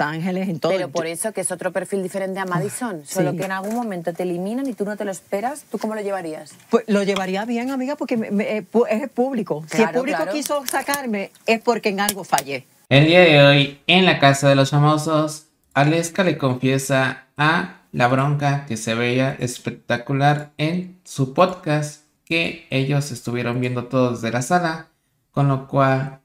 Ángeles, en todo. Pero por eso que es otro perfil diferente a Madison. Ah, solo que en algún momento te eliminan y tú no te lo esperas. ¿Tú cómo lo llevarías? Pues lo llevaría bien, amiga, porque eh, es público. si el público quiso sacarme, es porque en algo fallé. El día de hoy, en la casa de los famosos, Aleska le confiesa a La Bronca que se veía espectacular en su podcast que ellos estuvieron viendo todos de la sala, con lo cual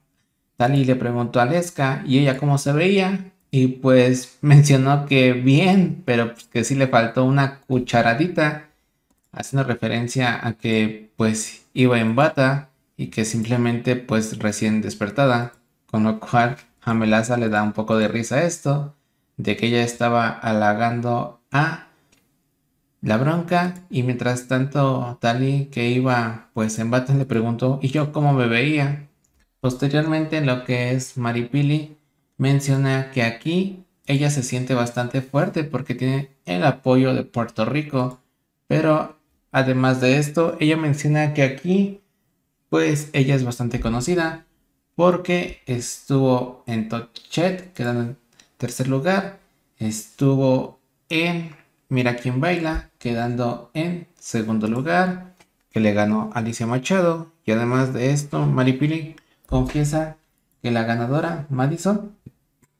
Dani le preguntó a Aleska y ella cómo se veía y pues mencionó que bien, pero pues que sí le faltó una cucharadita, haciendo referencia a que pues iba en bata y que simplemente pues recién despertada, con lo cual a Melaza le da un poco de risa esto, de que ella estaba halagando a la bronca y mientras tanto Tali que iba pues en bata le preguntó, ¿y yo cómo me veía? Posteriormente lo que es Maripili, menciona que aquí ella se siente bastante fuerte porque tiene el apoyo de Puerto Rico, pero además de esto, ella menciona que aquí, pues ella es bastante conocida porque estuvo en Tochet, quedando en tercer lugar, estuvo en Mira quién baila, quedando en segundo lugar, que le ganó Alicia Machado. Y además de esto, Maripili confiesa que la ganadora, Madison,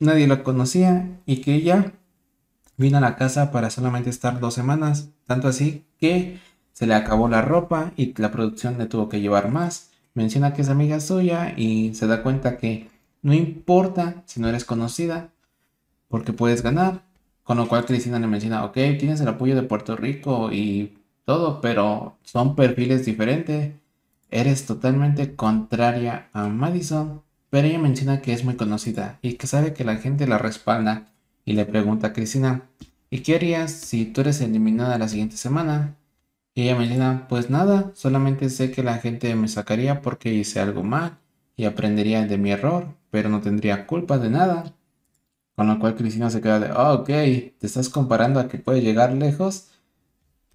nadie la conocía y que ella vino a la casa para solamente estar dos semanas, tanto así que se le acabó la ropa y la producción le tuvo que llevar más. Menciona que es amiga suya y se da cuenta que no importa si no eres conocida, porque puedes ganar. Con lo cual Cristina le menciona, ok, tienes el apoyo de Puerto Rico y todo, pero son perfiles diferentes. Eres totalmente contraria a Madison pero ella menciona que es muy conocida y que sabe que la gente la respalda y le pregunta a Cristina, ¿y qué harías si tú eres eliminada la siguiente semana? Y ella menciona, pues nada, solamente sé que la gente me sacaría porque hice algo mal y aprendería de mi error, pero no tendría culpa de nada. Con lo cual Cristina se queda de, oh, ok, te estás comparando a que puede llegar lejos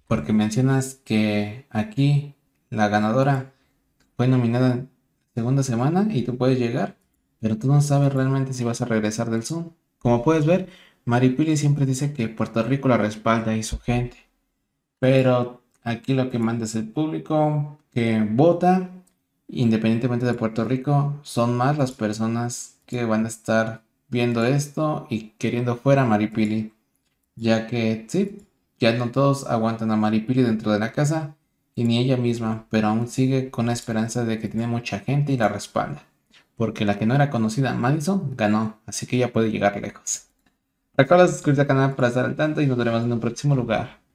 porque mencionas que aquí la ganadora fue nominada segunda semana y tú puedes llegar, pero tú no sabes realmente si vas a regresar del Zoom. Como puedes ver, Maripili siempre dice que Puerto Rico la respalda y su gente, pero aquí lo que manda es el público que vota, independientemente de Puerto Rico, son más las personas que van a estar viendo esto y queriendo fuera a Maripili, ya que sí, ya no todos aguantan a Maripili dentro de la casa y ni ella misma, pero aún sigue con la esperanza de que tiene mucha gente y la respalda. Porque la que no era conocida, Madison, ganó, así que ya puede llegar lejos. Recuerda suscribirte al canal para estar al tanto y nos veremos en un próximo lugar.